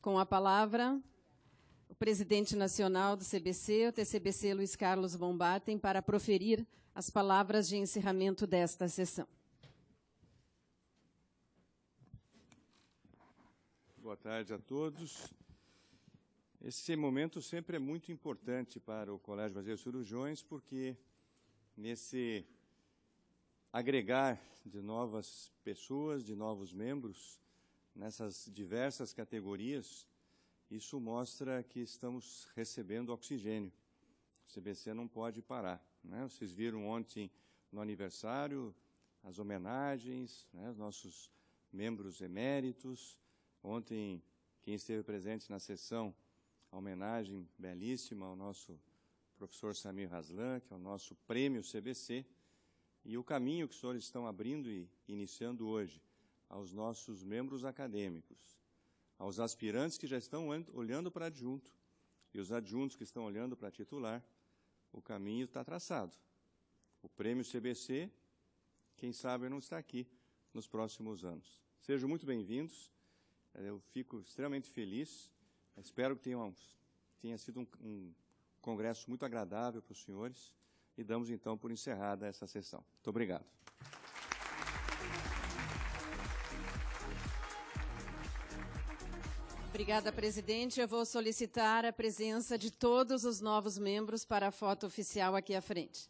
Com a palavra, o presidente nacional do CBC, o TCBC Luiz Carlos Bombatem, para proferir as palavras de encerramento desta sessão. Boa tarde a todos. Esse momento sempre é muito importante para o Colégio Brasileiro de Cirurgiões, porque nesse agregar de novas pessoas, de novos membros, nessas diversas categorias, isso mostra que estamos recebendo oxigênio. O CBC não pode parar. Né? Vocês viram ontem no aniversário as homenagens, né? nossos membros eméritos. Ontem, quem esteve presente na sessão, a homenagem belíssima ao nosso professor Samir Haslan, que é o nosso prêmio CBC, e o caminho que os senhores estão abrindo e iniciando hoje aos nossos membros acadêmicos, aos aspirantes que já estão olhando para adjunto e os adjuntos que estão olhando para titular, o caminho está traçado. O prêmio CBC, quem sabe, não está aqui nos próximos anos. Sejam muito bem-vindos. Eu fico extremamente feliz. Espero que tenha, tenha sido um, um congresso muito agradável para os senhores. E damos então por encerrada essa sessão. Muito obrigado. Obrigada, presidente. Eu vou solicitar a presença de todos os novos membros para a foto oficial aqui à frente.